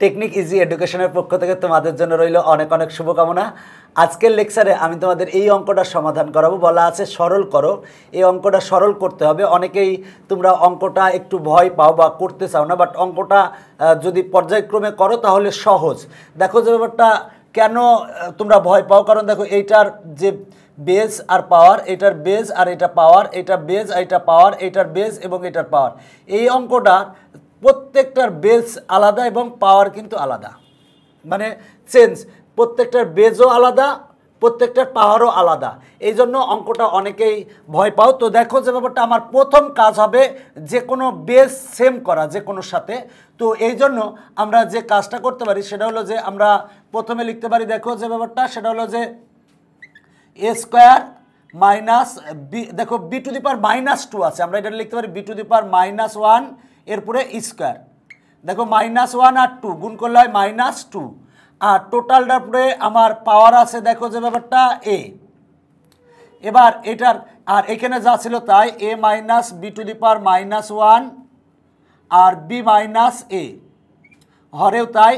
technique easy এডুকেশনের পক্ষ থেকে তোমাদের জন্য রইল অনেক অনেক শুভকামনা আজকের লেকচারে আমি তোমাদের এই অঙ্কটা সমাধান করাবো বলা আছে সরল করো এই অঙ্কটা সরল করতে হবে অনেকেই তোমরা অঙ্কটা একটু ভয় পাও বা করতে চাও না বাট অঙ্কটা যদি পর্যায়ক্রমে করো তাহলে সহজ দেখো যে ব্যাপারটা কেন তোমরা ভয় পাও কারণ দেখো এইটার যে বেজ আর পাওয়ার এটার বেজ আর এটা পাওয়ার এটা বেজ আর এটা পাওয়ার এটার বেজ এবং এটার পাওয়ার এই অঙ্কটা প্রত্যেকটার বেস আলাদা এবং পাওয়ার কিন্তু আলাদা মানে চেঞ্জ প্রত্যেকটার বেজও আলাদা প্রত্যেকটার পাওয়ারও আলাদা এই জন্য অঙ্কটা অনেকেই ভয় পাও তো দেখো যে ব্যাপারটা আমার প্রথম কাজ হবে যে কোনো বেস সেম করা যে কোনো সাথে তো এই জন্য আমরা যে কাজটা করতে পারি সেটা হলো যে আমরা প্রথমে লিখতে পারি দেখো যে ব্যাপারটা সেটা হলো যে এ স্কোয়ার মাইনাস বি দেখো B to the power minus two আছে আমরা এটা লিখতে পারি B to the power minus one এরপরে স্কোয়ার দেখো মাইনাস ওয়ান আর টু গুণ করলে হয় মাইনাস টু আর টোটালটার পরে আমার পাওয়ার আছে দেখো যে ব্যাপারটা এ এবার এটার আর এখানে যা ছিল তাই A minus B to the power minus one আর বি মাইনাস এ হরেও তাই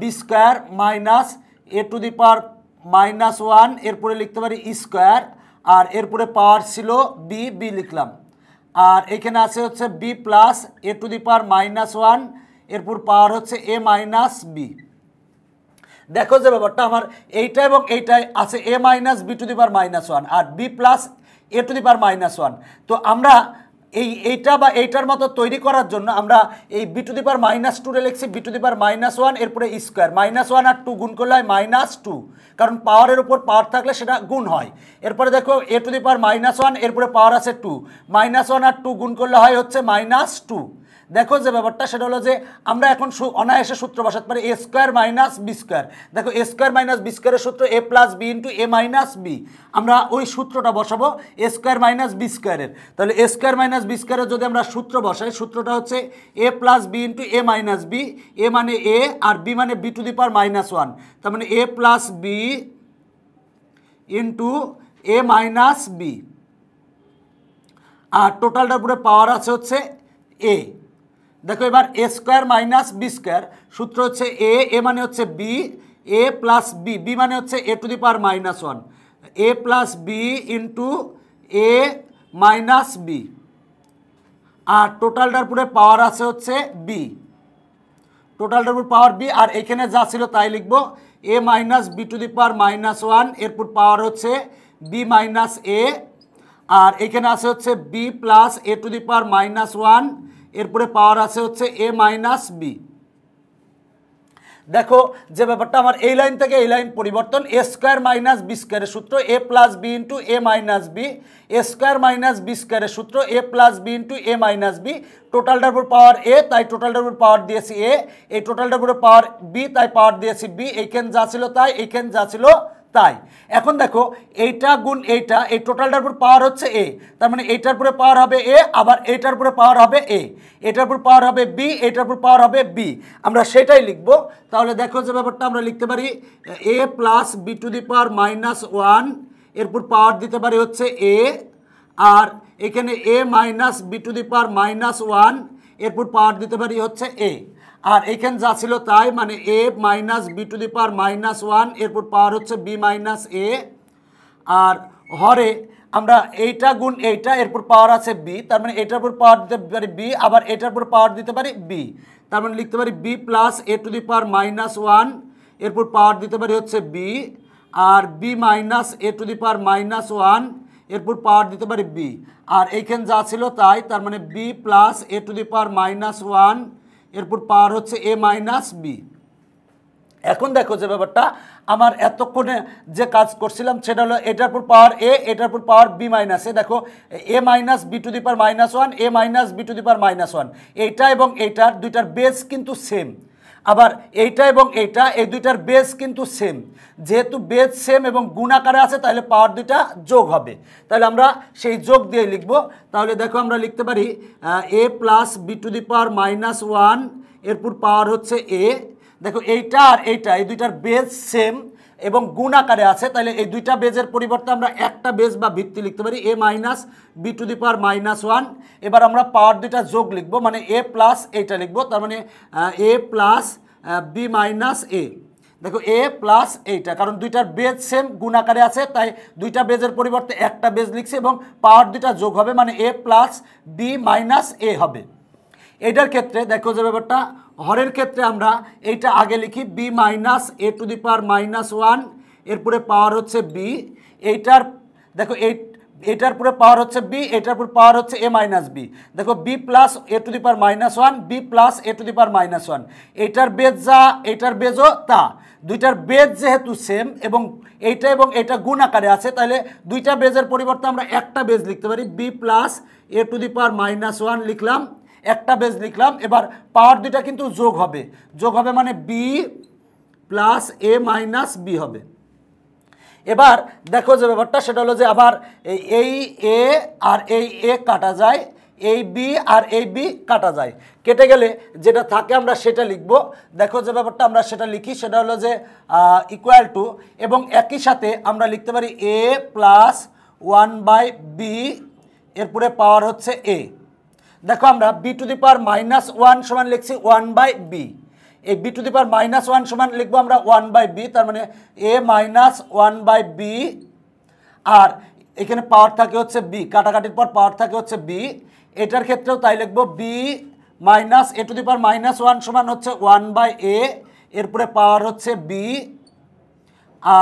B square minus A to the power minus one এরপরে লিখতে পারি স্কোয়ার e আর এরপরে পাওয়ার ছিল বি বি লিখলাম আর এখানে আছে হচ্ছে B plus A to the power minus one এরপর পাওয়ার হচ্ছে এ মাইনাস বি দেখো যে ব্যাপারটা আমার এইটা এবং এইটাই আছে A minus B to the power minus one আর B plus A to the power minus one তো আমরা এই এইটা বা এইটার মতো তৈরি করার জন্য আমরা এই B to the power minus রে লিখছি B to the power power minus one এরপরে স্কোয়ার মাইনাস ওয়ান আর টু গুণ করলে হয় মাইনাস টু কারণ পাওয়ারের উপর পাওয়ার থাকলে সেটা গুণ হয় এরপরে দেখো A to the power minus one এরপরে পাওয়ার আছে টু মাইনাস ওয়ান আর টু গুণ করলে হয় হচ্ছে মাইনাস টু দেখো যে ব্যাপারটা সেটা হলো যে আমরা এখন অনায়াসে সূত্র বসাতে পারি A square minus B square দেখো এ স্কোয়ার মাইনাস বি স্কোয়ারের সূত্র A plus B into A minus B আমরা ওই সূত্রটা বসাবো এ স্কোয়ার মাইনাস বি স্কোয়ারের তাহলে এ স্কোয়ার মাইনাস বি স্কোয়ারের যদি আমরা সূত্র বসাই সূত্রটা হচ্ছে A plus B into A minus B A মানে এ আর বি মানে B to the power minus one তার মানে A plus B into A minus B আর টোটালটার উপরে পাওয়ার আছে হচ্ছে এ দেখো এবার A square minus B square সূত্র হচ্ছে এ এ মানে হচ্ছে B A plus B B মানে হচ্ছে A to the power minus one A plus B into A minus B আর টোটালটার পুরে পাওয়ার আছে হচ্ছে বি টোটালটার উপর পাওয়ার বি আর এখানে যা ছিল তাই লিখব A minus B to the power minus one এরপর পাওয়ার হচ্ছে বি মাইনাস এ আর এখানে আছে হচ্ছে B plus A to the power minus one এরপরে পাওয়ার আছে হচ্ছে এ মাইনাস বি দেখো যে ব্যাপারটা আমার এই লাইন থেকে এই লাইন পরিবর্তন এ স্কোয়ার মাইনাস বি স্কোয়ারের সূত্র A plus B into A minus B A square minus B স্কোয়ারের সূত্র A plus B into A minus B total ডাবুর পাওয়ার এ তাই টোটাল ডাবুর পাওয়ার দিয়েছি এ এই টোটাল ডাবুর পাওয়ার বি তাই পাওয়ার দিয়েছি বি এইখানে যা ছিল তাই এইখান যা ছিল তাই এখন দেখো এইটা গুণ এইটা এই টোটালটার উপর পাওয়ার হচ্ছে এ তার মানে এইটার উপরে পাওয়ার হবে এ আবার এইটার উপরে পাওয়ার হবে এ এটার উপর পাওয়ার হবে বি এটার উপর পাওয়ার হবে বি আমরা সেটাই লিখব তাহলে দেখো যে ব্যাপারটা আমরা লিখতে পারি A plus B to the power minus one এরপর পাওয়ার দিতে পারি হচ্ছে এ আর এখানে A minus B to the power minus one এরপর পাওয়ার দিতে পারি হচ্ছে এ আর এখানে যা ছিল তাই মানে A minus B to the power minus one এরপর পাওয়ার হচ্ছে বি মাইনাস এ আর হরে আমরা এইটা গুণ এইটা এরপর পাওয়ার আছে বি তার মানে এটার উপর পাওয়ার দিতে পারি বি আবার এটার উপর পাওয়ার দিতে পারি বি তার মানে লিখতে পারি B plus A to the power minus one এরপর পাওয়ার দিতে পারি হচ্ছে বি আর B minus A to the power minus one এরপর পাওয়ার দিতে পারি বি আর এইখানে যা ছিল তাই তার মানে B plus A to the power minus one এরপর পাওয়ার হচ্ছে এ মাইনাস বি এখন দেখো যে ব্যাপারটা আমার এতক্ষণে যে কাজ করছিলাম সেটা হলো এটার পর পাওয়ার এ এটার পর পাওয়ার বি মাইনাস এ দেখো A minus B to the power minus one A minus B to the power minus one এইটা এবং এইটার দুইটার বেস কিন্তু সেম আবার এইটা এবং এইটা এই দুইটার বেস কিন্তু সেম যেহেতু বেস সেম এবং গুণ আকারে আছে তাহলে পাওয়ার দুইটা যোগ হবে তাহলে আমরা সেই যোগ দিয়ে লিখব তাহলে দেখো আমরা লিখতে পারি A plus B to the power minus one এরপর পাওয়ার হচ্ছে এ দেখো এইটা আর এইটা এই দুইটার বেস সেম এবং গুণ আকারে আছে তাহলে এই দুইটা বেজের পরিবর্তে আমরা একটা বেজ বা ভিত্তি লিখতে পারি A minus B to the power minus one এবার আমরা পাওয়ার দুইটা যোগ লিখবো মানে এ প্লাস এইটা লিখবো তার মানে A plus B minus A দেখো এ প্লাস এইটা কারণ দুইটার বেজ সেম গুণ আকারে আছে তাই দুইটা বেজের পরিবর্তে একটা বেজ লিখছে এবং পাওয়ার দুইটা যোগ হবে মানে A plus B minus A হবে এটার ক্ষেত্রে দেখো যে ব্যাপারটা হরের ক্ষেত্রে আমরা এইটা আগে লিখি B minus A to the power minus one এরপরে পাওয়ার হচ্ছে বি এইটার দেখো এই এটার পরে পাওয়ার হচ্ছে বি এটার পরে পাওয়ার হচ্ছে এ মাইনাস বি দেখো B plus A to the power minus one B plus A to the power minus one এটার বেজ যা এটার বেজও তা দুইটার বেজ যেহেতু সেম এবং এইটা এবং এটা গুণ আকারে আছে তাহলে দুইটা বেজের পরিবর্তে আমরা একটা বেজ লিখতে পারি B plus A to the power minus one লিখলাম একটা বেজ লিখলাম এবার পাওয়ার দুইটা কিন্তু যোগ হবে যোগ হবে মানে B plus A minus B হবে এবার দেখো যে ব্যাপারটা সেটা হলো যে আবার এই এ আর এই এ কাটা যায় এই বি আর এই বি কাটা যায় কেটে গেলে যেটা থাকে আমরা সেটা লিখব দেখো যে ব্যাপারটা আমরা সেটা লিখি সেটা হলো যে ইকুয়াল টু এবং একই সাথে আমরা লিখতে পারি A plus one by B এরপরে পাওয়ার হচ্ছে এ দেখো আমরা B to the power minus one সমান লিখছি ওয়ান বাই বি এই B to the power minus one সমান লিখবো আমরা ওয়ান বাই বি তার মানে A minus one by B আর এখানে পাওয়ার থাকে হচ্ছে বি কাটাকাটির পর পাওয়ার থাকে হচ্ছে বি এটার ক্ষেত্রেও তাই লিখবো B minus A to the power minus one সমান হচ্ছে ওয়ান বাই এ এরপরে পাওয়ার হচ্ছে বি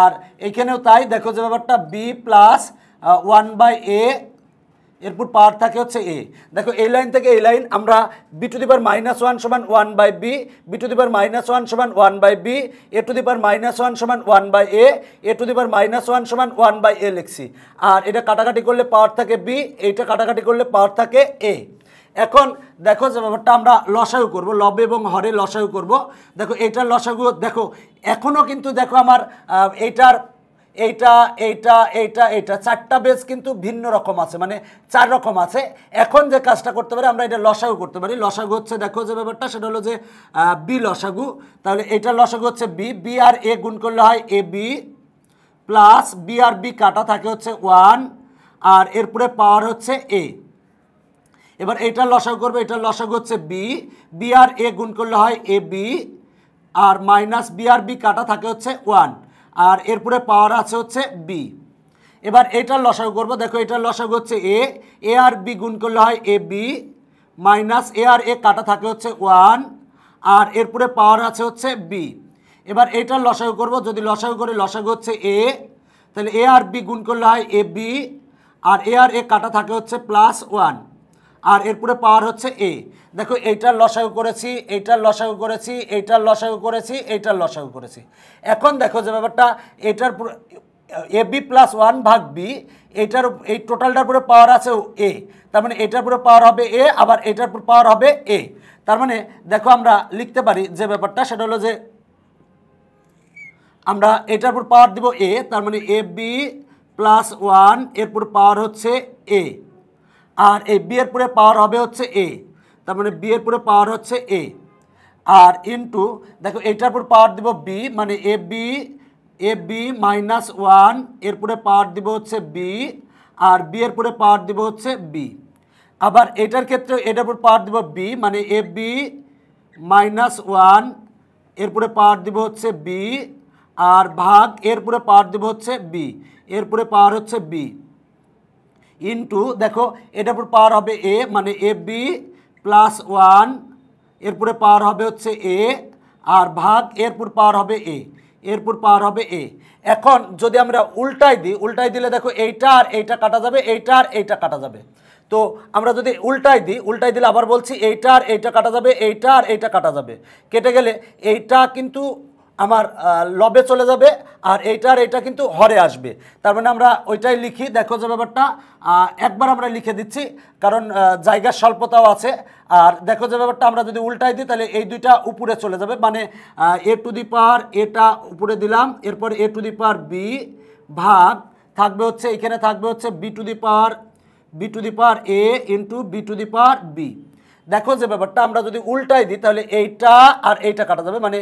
আর এখানেও তাই দেখো যে ব্যাপারটা B plus one by A এরপর পাওয়ার থাকে হচ্ছে এ দেখো এই লাইন থেকে এই লাইন আমরা B to the power minus one সমান one by B B to the power minus one সমান one by B A to the power minus one সমান one by A A to the power minus one সমান one by A লিখছি আর এটা কাটাকাটি করলে পাওয়ার থাকে বি এইটা কাটাকাটি করলে পাওয়ার থাকে এ এখন দেখো যে ব্যাপারটা আমরা লসায়ু করব লবে এবং হরে লসায়ু করব দেখো এইটার লসায়ু দেখো এখনও কিন্তু দেখো আমার এইটার এইটা এইটা এইটা এইটা চারটা বেস কিন্তু ভিন্ন রকম আছে মানে চার রকম আছে এখন যে কাজটা করতে পারি আমরা এটা লসাগু করতে পারি লসাগু হচ্ছে দেখো যে ব্যাপারটা সেটা হলো যে বি লসাগু তাহলে এটা লসাগু হচ্ছে বি বি আর এ গুণ করলে হয় এ বি প্লাস বি আর বি কাটা থাকে হচ্ছে ওয়ান আর এরপরে পাওয়ার হচ্ছে এ এবার এটা লসাগু করবে এটা লসাগু হচ্ছে বি বি আর এ গুণ করলে হয় এ বি আর মাইনাস বি আর বি কাটা থাকে হচ্ছে ওয়ান আর এরপরে পাওয়ার আছে হচ্ছে বি এবার এটার লসাগ করবো দেখো এটার লসাগ হচ্ছে এ এ আর বি গুণ করলে হয় এ বি মাইনাস এ আর এ কাটা থাকলে হচ্ছে ওয়ান আর এরপরে পাওয়ার আছে হচ্ছে বি এবার এটার লসাগ করব যদি লসাগ করে লসাগ হচ্ছে এ তাহলে এ আর বি গুণ করলে হয় এ বি আর এ আর এ কাটা থাকে হচ্ছে প্লাস ওয়ান আর এরপরে পাওয়ার হচ্ছে এ দেখো এইটার লসাগু করেছি এইটার লসাগু করেছি এইটার লসাগু করেছি এইটার লসাগু করেছি এখন দেখো যে ব্যাপারটা এটার এ বি প্লাস ওয়ান ভাগ বি এইটার এই টোটালটার পরে পাওয়ার আছে এ তার মানে এটার পরে পাওয়ার হবে এ আবার এটার পুরো পাওয়ার হবে এ তার মানে দেখো আমরা লিখতে পারি যে ব্যাপারটা সেটা হলো যে আমরা এটার উপর পাওয়ার দিব এ তার মানে এ বি প্লাস ওয়ান এরপর পাওয়ার হচ্ছে এ আর এই বিয়ের পরে পাওয়ার হবে হচ্ছে এ তার মানে বিয়ের পরে পাওয়ার হচ্ছে এ আর ইন্টু দেখো এইটার পর পাওয়ার দিব বি মানে A B A B minus one এরপরে পাওয়ার দিব হচ্ছে বি আর বি এর পরে পাওয়ার দিব হচ্ছে বি আবার এটার ক্ষেত্রে এটার পর পাওয়ার দিব বি মানে এ বি মাইনাস ওয়ান এরপরে পাওয়ার দিব হচ্ছে বি আর ভাগ এরপরে পাওয়ার দিব হচ্ছে বি এরপরে পাওয়ার হচ্ছে বি ইন্টু দেখো এটার উপর পাওয়ার হবে এ মানে এ বি প্লাস ওয়ান এরপরে পাওয়ার হবে হচ্ছে এ আর ভাগ এরপর পাওয়ার হবে এ এরপর পাওয়ার হবে এ এখন যদি আমরা উল্টাই দিই উল্টাই দিলে দেখো এইটা আর এইটা কাটা যাবে এইটা আর এইটা কাটা যাবে তো আমরা যদি উল্টাই দিই উল্টাই দিলে আবার বলছি এইটা আর এইটা কাটা যাবে এইটা আর এইটা কাটা যাবে কেটে গেলে এইটা কিন্তু আমার লবে চলে যাবে আর এইটার এটা কিন্তু হরে আসবে তার মানে আমরা ওইটাই লিখি দেখো যে ব্যাপারটা একবার আমরা লিখে দিচ্ছি কারণ জায়গার স্বল্পতাও আছে আর দেখো যে ব্যাপারটা আমরা যদি উল্টাই দিই তাহলে এই দুইটা উপরে চলে যাবে মানে এ টু দি পাওয়ার এটা উপরে দিলাম এরপর এ টু দি পাওয়ার বি ভাগ থাকবে হচ্ছে এখানে থাকবে হচ্ছে B to the power B to the power A into B to the power B দেখো যে ব্যাপারটা আমরা যদি উল্টাই দিই তাহলে এইটা আর এইটা কাটা যাবে মানে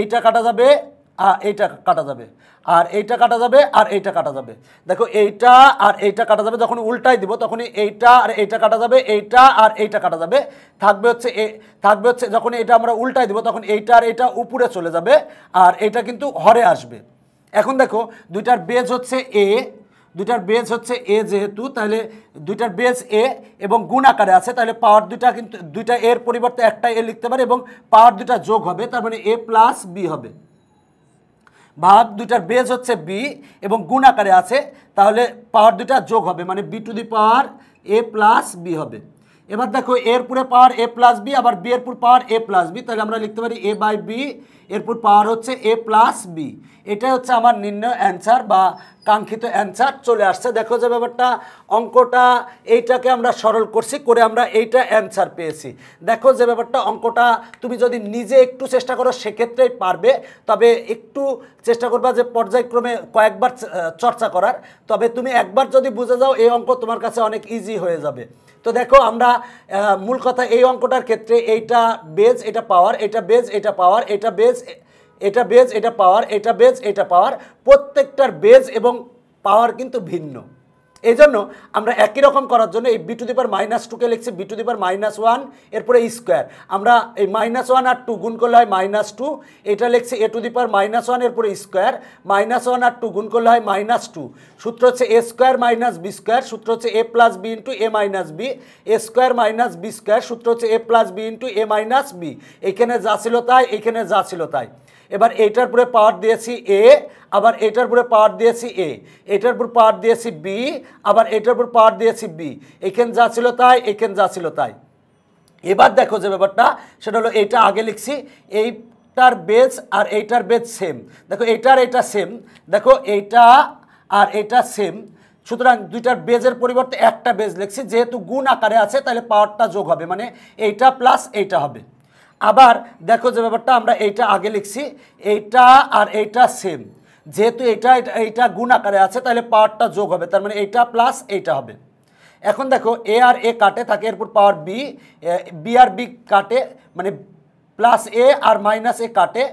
এইটা কাটা যাবে আর এইটা কাটা যাবে আর এইটা কাটা যাবে আর এইটা কাটা যাবে দেখো এইটা আর এইটা কাটা যাবে যখন উল্টাই দিব তখনই এইটা আর এইটা কাটা যাবে এইটা আর এইটা কাটা যাবে থাকবে হচ্ছে থাকবে হচ্ছে যখন এটা আমরা উল্টাই দিব তখন এইটা আর এইটা উপরে চলে যাবে আর এটা কিন্তু হরে আসবে এখন দেখো দুইটার বেজ হচ্ছে এ দুইটার বেজ হচ্ছে এ যেহেতু তাহলে দুইটার বেজ এ এবং গুণ আকারে আছে তাহলে পাওয়ার দুইটা কিন্তু দুইটা এর পরিবর্তে একটা এ লিখতে পারে এবং পাওয়ার দুইটা যোগ হবে তার মানে এ প্লাস বি হবে ভাব দুইটার বেজ হচ্ছে বি এবং গুণ আকারে আছে তাহলে পাওয়ার দুইটা যোগ হবে মানে B to the power A plus B হবে এবার দেখো এর পুরে পাওয়ার এ প্লাস বি আবার বি এর পুর পাওয়ার এ প্লাস বি তাহলে আমরা লিখতে পারি এ বাই বি এরপর পাওয়ার হচ্ছে এ প্লাস বি এটাই হচ্ছে আমার নিম্ন অ্যান্সার বা কাঙ্ক্ষিত অ্যান্সার চলে আসছে দেখো যে ব্যাপারটা অঙ্কটা এইটাকে আমরা সরল করছি করে আমরা এইটা অ্যান্সার পেয়েছি দেখো যে ব্যাপারটা অঙ্কটা তুমি যদি নিজে একটু চেষ্টা করো সেক্ষেত্রেই পারবে তবে একটু চেষ্টা করবা যে পর্যায়ক্রমে কয়েকবার চর্চা করার তবে তুমি একবার যদি বুঝে যাও এই অঙ্ক তোমার কাছে অনেক ইজি হয়ে যাবে তো দেখো আমরা মূল কথা এই অঙ্কটার ক্ষেত্রে এইটা বেজ এটা পাওয়ার এটা বেজ এটা পাওয়ার এটা বেজ এটা বেজ এটা পাওয়ার এটা বেজ এটা পাওয়ার প্রত্যেকটার বেজ এবং পাওয়ার কিন্তু ভিন্ন এই জন্য আমরা একই রকম করার জন্য এই B to the power minus টুকে লিখছি B to the power minus one এরপরে স্কোয়ার e আমরা এই মাইনাস ওয়ান আর টু গুণ করলে হয় মাইনাস টু এটা লিখছি A to the power minus one এরপরে স্কোয়ার মাইনাস ওয়ান আর টু গুণ করলে হয় মাইনাস টু সূত্র হচ্ছে A square minus B square সূত্র হচ্ছে A plus B into A minus B A square minus B square সূত্র হচ্ছে A plus B into A minus B এখানে যা ছিল তাই এখানে যা ছিল তাই এবার এটার পরে পার্ট দিয়েছি এ আবার এটার পরে পাওয়ার দিয়েছি এ এটার পর পার্ট দিয়েছি বি আবার এটার পর পাওয়ার দিয়েছি বি এখানে যা ছিল তাই এখানে যা ছিল তাই এবার দেখো যে ব্যাপারটা সেটা হলো এটা আগে লিখছি এইটার বেজ আর এইটার বেজ সেম দেখো এইটার এটা সেম দেখো এইটা আর এটা সেম সুতরাং দুইটার বেজের পরিবর্তে একটা বেজ লিখছি যেহেতু গুণ আকারে আছে তাহলে পাওয়ারটা যোগ হবে মানে এইটা প্লাস এইটা হবে আবার দেখো যে ব্যাপারটা আমরা এইটা আগে লিখছি এইটা আর এইটা সেম যেহেতু এটা এইটা গুণ আকারে আছে তাহলে পাওয়ারটা যোগ হবে তার মানে এইটা প্লাস এইটা হবে এখন দেখো এ আর এ কাটে থাকে এরপর পাওয়ার বি বি আর বি কাটে মানে প্লাস এ আর মাইনাস এ কাটে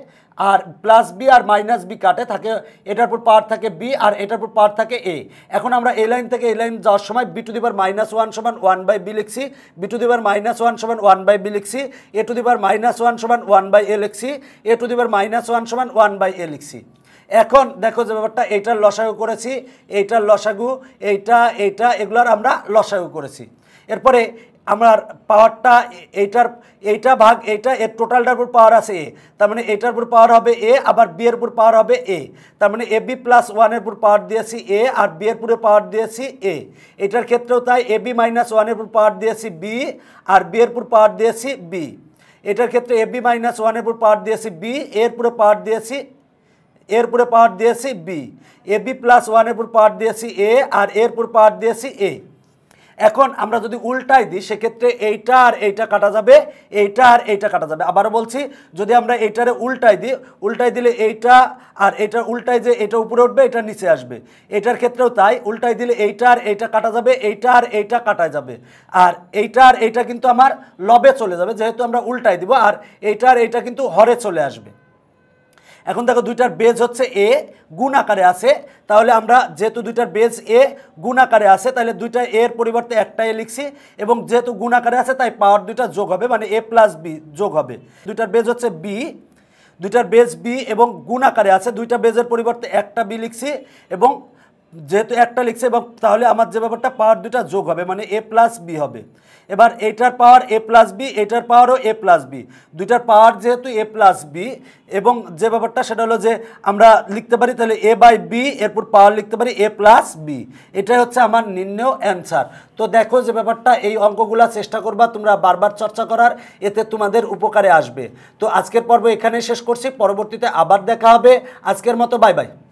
আর প্লাস বি আর মাইনাস বি কাটে থাকে এটার উপর পার থাকে বি আর এটার উপর পার থাকে এ এখন আমরা এ লাইন থেকে এ লাইন যাওয়ার সময় B to the power minus one সমান ওয়ান বাই বি লিখছি B to the power minus one সমান ওয়ান বাই বি লিখছি A to the power minus one সমান ওয়ান বাই এ লিখছি A to the power minus one সমান ওয়ান বাই এ লিখছি এখন দেখো যে ব্যাপারটা এইটার লসাগু করেছি এইটার লসাগু এইটা এইটা এগুলোর আমরা লসাগু করেছি এরপরে আমার পাওয়ারটা এইটার এইটা ভাগ এইটা এর টোটালটার উপর পাওয়ার আছে এ তার মানে এটার উপর পাওয়ার হবে এ আবার বি এর উপর পাওয়ার হবে এ তার মানে এ বি প্লাস ওয়ানের উপর পাওয়ার দিয়েছি এ আর বি এর উপরে পাওয়ার দিয়েছি এ এটার ক্ষেত্রেও তাই এ বি মাইনাস ওয়ানের উপর পাওয়ার দিয়েছি বি আর বি এর উপর পাওয়ার দিয়েছি বি এটার ক্ষেত্রে এ বি মাইনাস ওয়ানের উপর পাওয়ার দিয়েছি বি এর উপরে পাওয়ার দিয়েছি এর উপরে পাওয়ার দিয়েছি বি এ বি প্লাস ওয়ানের উপর পাওয়ার দিয়েছি এ আর এর উপর পাওয়ার দিয়েছি এ এখন আমরা যদি উল্টাই দিই সেক্ষেত্রে এইটা আর এইটা কাটা যাবে এইটা আর এইটা কাটা যাবে আবারও বলছি যদি আমরা এইটারে উল্টাই দিই উল্টাই দিলে এইটা আর এটা উল্টাই যে এটা উপরে উঠবে এটা নিচে আসবে এটার ক্ষেত্রেও তাই উল্টাই দিলে এইটা আর এইটা কাটা যাবে এইটা আর এইটা কাটা যাবে আর এইটা আর এইটা কিন্তু আমার লবে চলে যাবে যেহেতু আমরা উল্টাই দিব আর এইটা আর এইটা কিন্তু হরে চলে আসবে এখন দেখো দুইটার বেজ হচ্ছে এ গুণ আকারে আছে তাহলে আমরা যেহেতু দুইটার বেজ এ গুণ আকারে আছে তাহলে দুইটা এর পরিবর্তে একটা এ লিখছি এবং যেহেতু গুণ আকারে আছে তাই পাওয়ার দুইটা যোগ হবে মানে এ প্লাস বি যোগ হবে দুইটার বেজ হচ্ছে বি দুইটার বেজ বি এবং গুণ আকারে আছে দুইটা বেজের পরিবর্তে একটা বি লিখছি এবং যেহেতু একটা লিখছে এবং তাহলে আমার যে ব্যাপারটা পাওয়ার দুটা যোগ হবে মানে এ প্লাস বি হবে এবার এটার পাওয়ার এ প্লাস বি এটার পাওয়ারও এ প্লাস বি দুইটার পাওয়ার যেহেতু এ প্লাস বি এবং যে ব্যাপারটা সেটা হলো যে আমরা লিখতে পারি তাহলে এ বাই বি এরপর পাওয়ার লিখতে পারি এ প্লাস বি এটাই হচ্ছে আমার নিম্ন অ্যান্সার তো দেখো যে ব্যাপারটা এই অঙ্কগুলো চেষ্টা করবা তোমরা বারবার চর্চা করার এতে তোমাদের উপকারে আসবে তো আজকের পর্ব এখানে শেষ করছি পরবর্তীতে আবার দেখা হবে আজকের মতো বাই বাই